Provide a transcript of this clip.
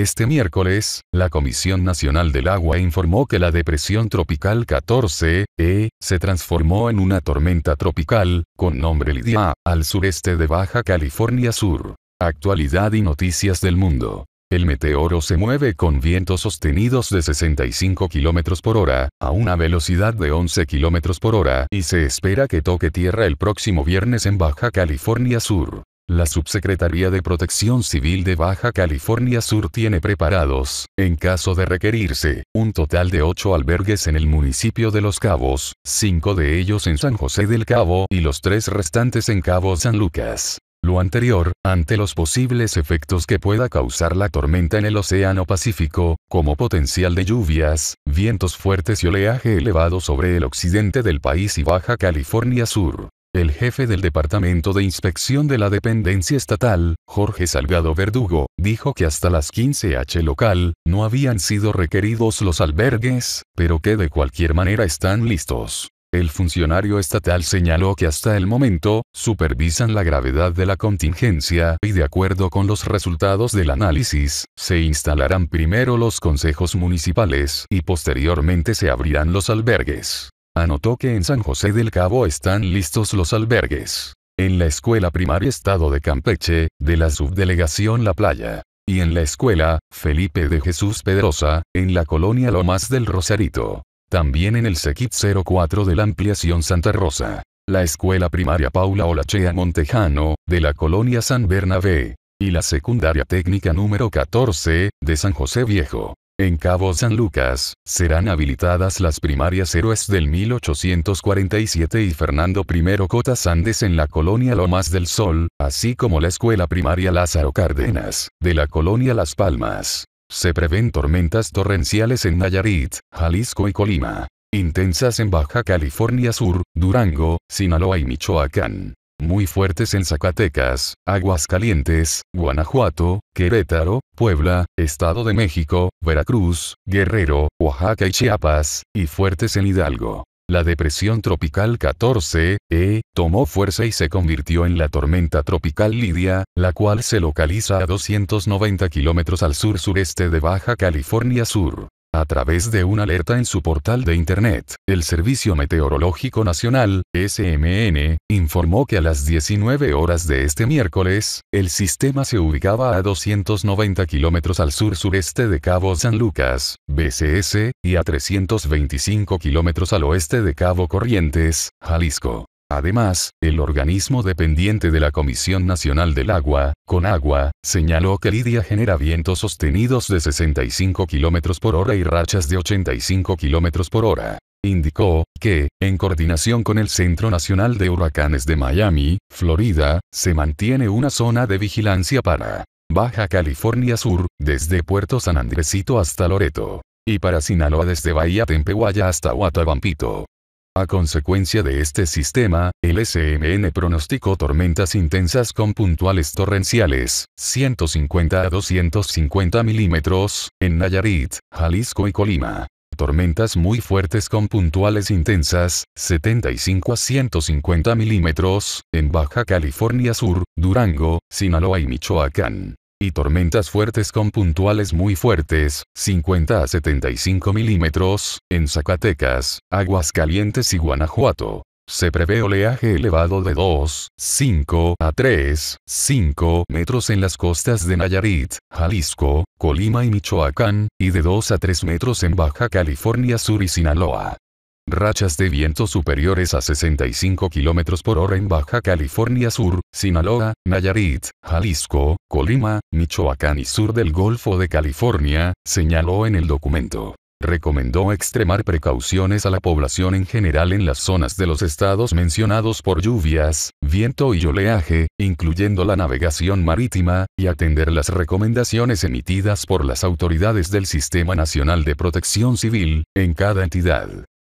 Este miércoles, la Comisión Nacional del Agua informó que la depresión tropical 14, E, se transformó en una tormenta tropical, con nombre Lidia, al sureste de Baja California Sur. Actualidad y noticias del mundo. El meteoro se mueve con vientos sostenidos de 65 km por hora, a una velocidad de 11 km por hora, y se espera que toque tierra el próximo viernes en Baja California Sur. La Subsecretaría de Protección Civil de Baja California Sur tiene preparados, en caso de requerirse, un total de ocho albergues en el municipio de Los Cabos, cinco de ellos en San José del Cabo y los tres restantes en Cabo San Lucas. Lo anterior, ante los posibles efectos que pueda causar la tormenta en el Océano Pacífico, como potencial de lluvias, vientos fuertes y oleaje elevado sobre el occidente del país y Baja California Sur el jefe del Departamento de Inspección de la Dependencia Estatal, Jorge Salgado Verdugo, dijo que hasta las 15H local, no habían sido requeridos los albergues, pero que de cualquier manera están listos. El funcionario estatal señaló que hasta el momento, supervisan la gravedad de la contingencia y de acuerdo con los resultados del análisis, se instalarán primero los consejos municipales y posteriormente se abrirán los albergues. Anotó que en San José del Cabo están listos los albergues. En la escuela primaria Estado de Campeche, de la subdelegación La Playa. Y en la escuela, Felipe de Jesús Pedrosa, en la colonia Lomas del Rosarito. También en el SEQUIT 04 de la ampliación Santa Rosa. La escuela primaria Paula Olachea Montejano, de la colonia San Bernabé. Y la secundaria técnica número 14, de San José Viejo. En Cabo San Lucas, serán habilitadas las primarias héroes del 1847 y Fernando I Cota Andes en la colonia Lomas del Sol, así como la escuela primaria Lázaro Cárdenas, de la colonia Las Palmas. Se prevén tormentas torrenciales en Nayarit, Jalisco y Colima. Intensas en Baja California Sur, Durango, Sinaloa y Michoacán muy fuertes en Zacatecas, Aguascalientes, Guanajuato, Querétaro, Puebla, Estado de México, Veracruz, Guerrero, Oaxaca y Chiapas, y fuertes en Hidalgo. La depresión tropical 14, E, eh, tomó fuerza y se convirtió en la tormenta tropical Lidia, la cual se localiza a 290 kilómetros al sur-sureste de Baja California Sur. A través de una alerta en su portal de Internet, el Servicio Meteorológico Nacional, SMN, informó que a las 19 horas de este miércoles, el sistema se ubicaba a 290 kilómetros al sur-sureste de Cabo San Lucas, BCS, y a 325 kilómetros al oeste de Cabo Corrientes, Jalisco. Además, el organismo dependiente de la Comisión Nacional del Agua, Agua señaló que Lidia genera vientos sostenidos de 65 km por hora y rachas de 85 km por hora. Indicó que, en coordinación con el Centro Nacional de Huracanes de Miami, Florida, se mantiene una zona de vigilancia para Baja California Sur, desde Puerto San Andresito hasta Loreto, y para Sinaloa desde Bahía Tempehuaya hasta Huatabampito consecuencia de este sistema, el SMN pronosticó tormentas intensas con puntuales torrenciales, 150 a 250 milímetros, en Nayarit, Jalisco y Colima. Tormentas muy fuertes con puntuales intensas, 75 a 150 milímetros, en Baja California Sur, Durango, Sinaloa y Michoacán y tormentas fuertes con puntuales muy fuertes, 50 a 75 milímetros, en Zacatecas, Aguascalientes y Guanajuato. Se prevé oleaje elevado de 2, 5 a 3, 5 metros en las costas de Nayarit, Jalisco, Colima y Michoacán, y de 2 a 3 metros en Baja California Sur y Sinaloa. Rachas de viento superiores a 65 km por hora en Baja California Sur, Sinaloa, Nayarit, Jalisco, Colima, Michoacán y sur del Golfo de California, señaló en el documento. Recomendó extremar precauciones a la población en general en las zonas de los estados mencionados por lluvias, viento y oleaje, incluyendo la navegación marítima, y atender las recomendaciones emitidas por las autoridades del Sistema Nacional de Protección Civil, en cada entidad.